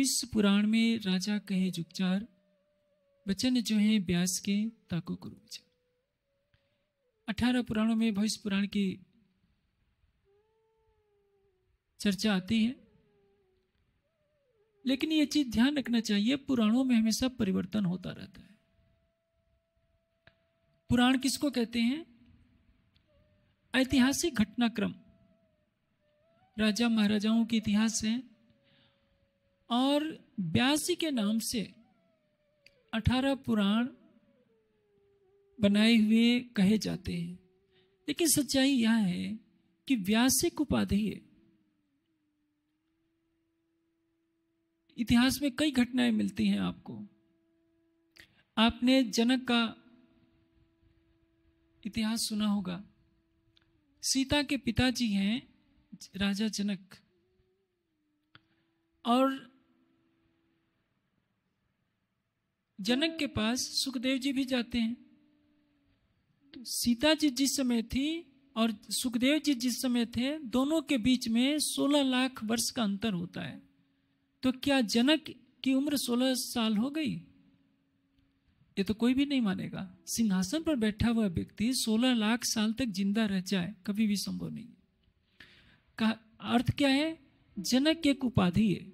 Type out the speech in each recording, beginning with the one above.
इस पुराण में राजा कहे जुगचार वचन जो है ब्यास के ताको करो विचार अठारह पुराणों में भविष्य पुराण की चर्चा आती है लेकिन ये चीज ध्यान रखना चाहिए पुराणों में हमेशा परिवर्तन होता रहता है पुराण किसको कहते हैं ऐतिहासिक घटनाक्रम राजा महाराजाओं के इतिहास है और ब्यासी जी के नाम से अठारह पुराण बनाए हुए कहे जाते हैं लेकिन सच्चाई यह है कि व्यासिक उपाधि है इतिहास में कई घटनाएं मिलती हैं आपको आपने जनक का इतिहास सुना होगा सीता के पिताजी हैं राजा जनक और जनक के पास सुखदेव जी भी जाते हैं तो सीता जी जिस समय थी और सुखदेव जी जिस समय थे दोनों के बीच में 16 लाख वर्ष का अंतर होता है तो क्या जनक की उम्र 16 साल हो गई ये तो कोई भी नहीं मानेगा सिंहासन पर बैठा हुआ व्यक्ति 16 लाख साल तक जिंदा रह जाए कभी भी संभव नहीं का अर्थ क्या है जनक एक उपाधि है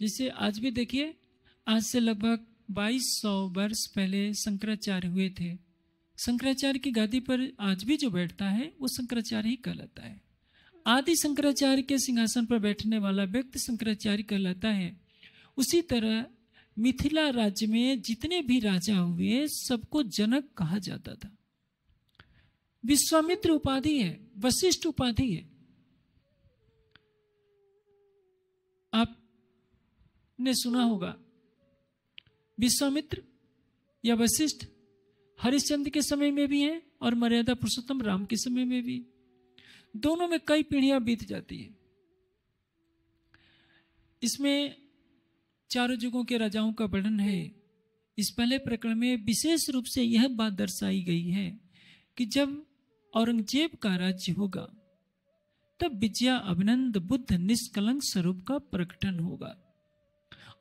जिसे आज भी देखिए आज से लगभग 2200 वर्ष पहले शंकराचार्य हुए थे शंकराचार्य की गादी पर आज भी जो बैठता है वो शंकराचार्य ही कहलाता है आदि शंकराचार्य के सिंहासन पर बैठने वाला व्यक्ति शंकराचार्य कहलाता है उसी तरह मिथिला राज्य में जितने भी राजा हुए सबको जनक कहा जाता था विश्वामित्र उपाधि है वशिष्ठ उपाधि है आपने सुना होगा विश्वामित्र या वशिष्ठ हरिश्चंद्र के समय में भी हैं और मर्यादा पुरुषोत्तम राम के समय में भी दोनों में कई पीढ़ियां बीत जाती है इसमें चारों युगों के राजाओं का वर्णन है इस पहले प्रकरण में विशेष रूप से यह बात दर्शाई गई है कि जब औरंगजेब का राज्य होगा तब विजया अभिनंद बुद्ध निष्कलंक स्वरूप का प्रकटन होगा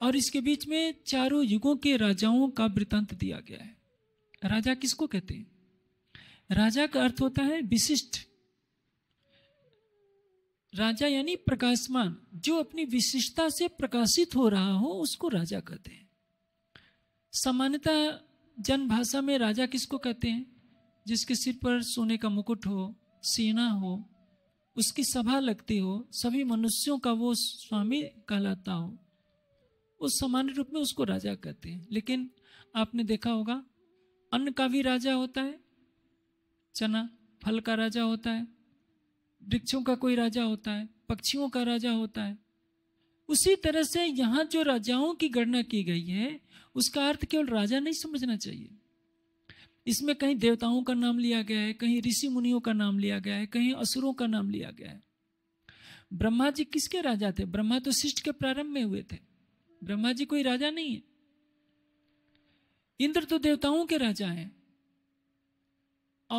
और इसके बीच में चारों युगों के राजाओं का वृतांत दिया गया है राजा किसको कहते हैं राजा का अर्थ होता है विशिष्ट राजा यानी प्रकाशमान जो अपनी विशिष्टता से प्रकाशित हो रहा हो उसको राजा कहते हैं सामान्यतः जन भाषा में राजा किसको कहते हैं जिसके सिर पर सोने का मुकुट हो सेना हो उसकी सभा लगती हो सभी मनुष्यों का वो स्वामी कहलाता हो उस सामान्य रूप में उसको राजा कहते हैं लेकिन आपने देखा होगा अन्न का भी राजा होता है चना फल का राजा होता है वृक्षों का कोई राजा होता है पक्षियों का राजा होता है उसी तरह से यहां जो राजाओं की गणना की गई है उसका अर्थ केवल राजा नहीं समझना चाहिए इसमें कहीं देवताओं का नाम लिया गया है कहीं ऋषि मुनियों का नाम लिया गया है कहीं असुरों का नाम लिया गया है ब्रह्मा जी किसके राजा थे ब्रह्मा तो शिष्ट के प्रारंभ में हुए थे ब्रह्मा जी कोई राजा नहीं है इंद्र तो देवताओं के राजा हैं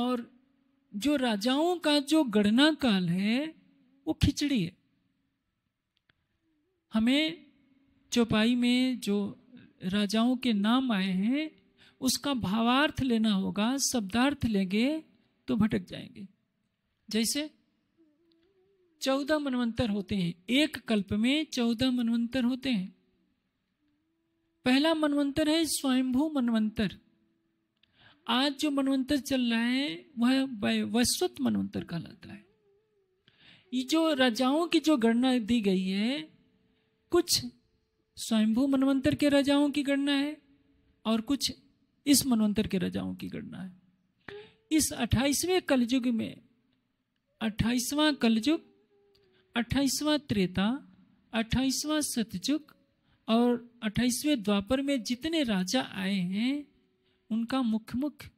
और जो राजाओं का जो गणना काल है वो खिचड़ी है हमें चौपाई में जो राजाओं के नाम आए हैं उसका भावार्थ लेना होगा शब्दार्थ लेंगे तो भटक जाएंगे जैसे चौदह मनवंतर होते हैं एक कल्प में चौदह मनवंतर होते हैं पहला मनवंतर है स्वयंभू मनवंतर आज जो मनवंतर चल रहा है वह वस्वत मनवंतर कहलाता है ये जो राजाओं की जो गणना दी गई है कुछ स्वयंभू मनवंतर के राजाओं की गणना है और कुछ इस मनवंतर के राजाओं की गणना है इस अट्ठाईसवें कलयुग में अट्ठाईसवां कलयुग अट्ठाईसवां त्रेता अट्ठाईसवां सतयुग और अट्ठाईसवें द्वापर में जितने राजा आए हैं उनका मुख्य मुख्य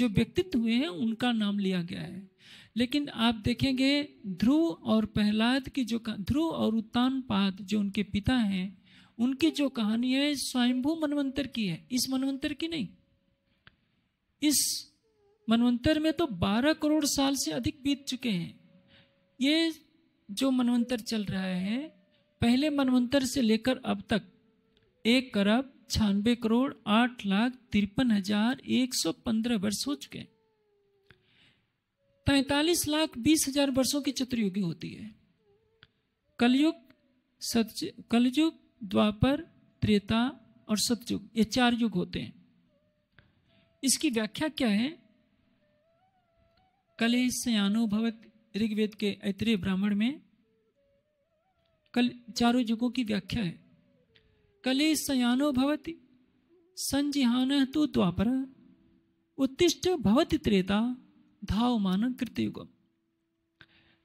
जो व्यक्तित्व हुए हैं उनका नाम लिया गया है लेकिन आप देखेंगे ध्रुव और प्रहलाद की जो ध्रुव और पाद जो उनके पिता हैं उनकी जो कहानी है स्वयंभू मनवंतर की है इस मनवंतर की नहीं इस मनवंतर में तो 12 करोड़ साल से अधिक बीत चुके हैं ये जो मनवंतर चल रहा है पहले मनवंतर से लेकर अब तक एक अरब छानबे करोड़ आठ लाख तिरपन हजार एक सौ पंद्रह वर्ष हो चुके तैतालीस लाख बीस हजार वर्षों की चतुर्युगी होती है कलयुग सतज कलयुग द्वापर त्रेता और सतयुग ये चार युग होते हैं इसकी व्याख्या क्या है कले से अनुभवत ऋग्वेद के ऐतरे ब्राह्मण में कल चारों युगों की व्याख्या है कले सयानो भवति संजिहान तो द्वापर उत्तिष्ट भवति त्रेता धाव मान कृतयुगम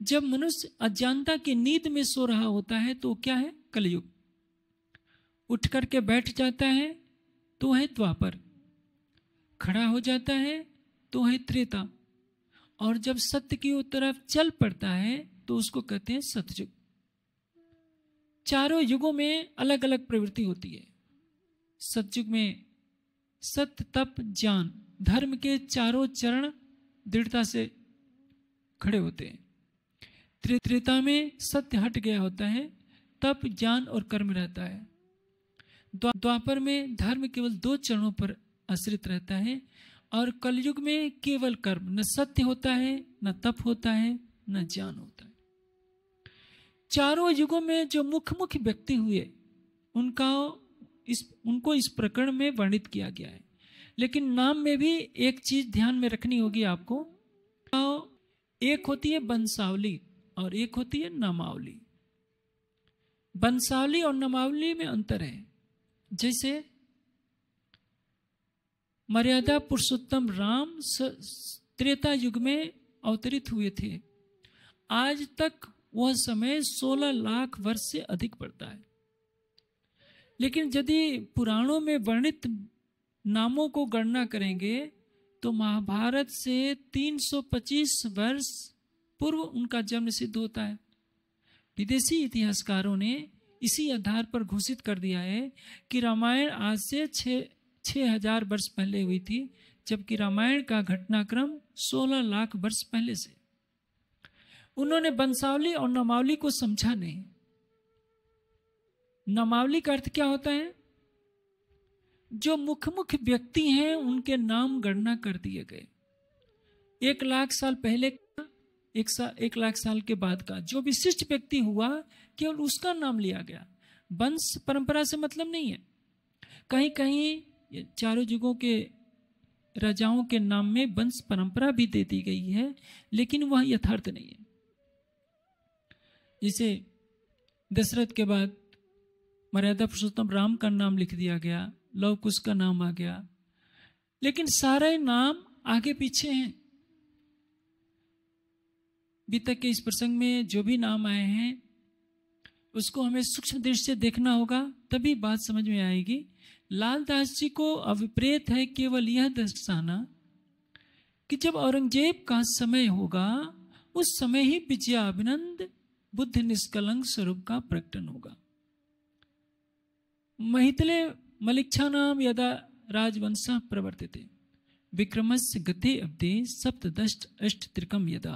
जब मनुष्य अज्ञानता की नींद में सो रहा होता है तो क्या है कलयुग उठ करके बैठ जाता है तो है द्वापर खड़ा हो जाता है तो है त्रेता और जब सत्य की तरफ चल पड़ता है तो उसको कहते हैं सतयुग चारों युगों में अलग अलग प्रवृत्ति होती है सतयुग में सत्य तप ज्ञान धर्म के चारों चरण दृढ़ता से खड़े होते हैं त्रित्रेता में सत्य हट गया होता है तप ज्ञान और कर्म रहता है द्वापर में धर्म केवल दो चरणों पर आश्रित रहता है और कलयुग में केवल कर्म न सत्य होता है न तप होता है न ज्ञान होता है चारों युगों में जो मुख्य मुख्य व्यक्ति हुए उनका इस उनको इस प्रकरण में वर्णित किया गया है लेकिन नाम में भी एक चीज ध्यान में रखनी होगी आपको एक होती है बंसावली और एक होती है नमावली बंसावली और नमावली में अंतर है जैसे मर्यादा पुरुषोत्तम राम त्रेता युग में अवतरित हुए थे आज तक वह समय 16 लाख वर्ष से अधिक पड़ता है लेकिन यदि पुराणों में वर्णित नामों को गणना करेंगे तो महाभारत से 325 वर्ष पूर्व उनका जन्म सिद्ध होता है विदेशी इतिहासकारों ने इसी आधार पर घोषित कर दिया है कि रामायण आज से छ हजार वर्ष पहले हुई थी जबकि रामायण का घटनाक्रम 16 लाख वर्ष पहले से उन्होंने बंसावली और नमावली को समझा नहीं नमावली का अर्थ क्या होता है जो मुख्य मुख्य व्यक्ति हैं उनके नाम गणना कर दिए गए एक लाख साल पहले का एक सा एक लाख साल के बाद का जो विशिष्ट व्यक्ति हुआ केवल उसका नाम लिया गया वंश परंपरा से मतलब नहीं है कहीं कहीं चारों युगों के राजाओं के नाम में वंश परंपरा भी दे दी गई है लेकिन वह यथार्थ नहीं है इसे दशरथ के बाद मर्यादा पुरुषोत्तम राम का नाम लिख दिया गया लव कुश का नाम आ गया लेकिन सारे नाम आगे पीछे हैं तक के इस प्रसंग में जो भी नाम आए हैं उसको हमें सूक्ष्म दृष्टि से देखना होगा तभी बात समझ में आएगी लालदास जी को अभिप्रेत है केवल यह दर्शाना कि जब औरंगजेब का समय होगा उस समय ही विजयाभिनंद बुद्ध निष्कलंक स्वरूप का प्रकटन होगा महितले मलिक्षा नाम यदा राजवंश प्रवर्तते विक्रमस्य गति अवधि सप्तश अष्ट त्रिकम यदा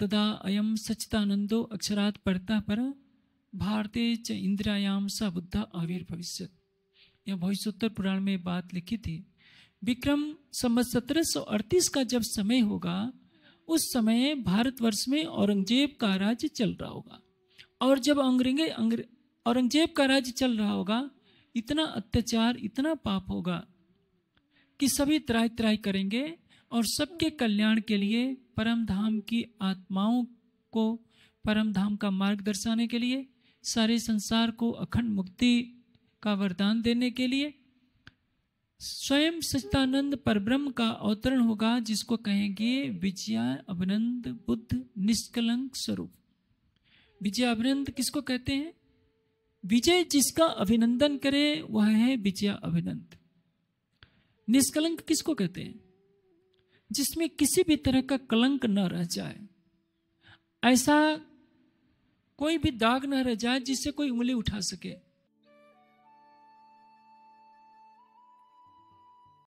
तदा अयम सचितानंदो अक्षरात पढ़ता पर भारतीय च इंद्रायाम स बुद्धा आविर्भविष्य यह भविष्योत्तर पुराण में बात लिखी थी विक्रम सम्मत सत्रह का जब समय होगा उस समय भारतवर्ष में औरंगजेब का राज्य चल रहा होगा और जब अंग्रेज औरंगजेब का राज्य चल रहा होगा इतना अत्याचार इतना पाप होगा कि सभी त्राय त्राय करेंगे और सबके कल्याण के लिए परम धाम की आत्माओं को परम धाम का मार्ग दर्शाने के लिए सारे संसार को अखंड मुक्ति का वरदान देने के लिए स्वयं सच्चिदानंद परब्रह्म का अवतरण होगा जिसको कहेंगे विजया अभिनंद बुद्ध निष्कलंक स्वरूप विजया अभिनंद किसको कहते हैं विजय जिसका अभिनंदन करे वह है विजया अभिनंद निष्कलंक किसको कहते हैं जिसमें किसी भी तरह का कलंक न रह जाए ऐसा कोई भी दाग न रह जाए जिससे कोई उंगली उठा सके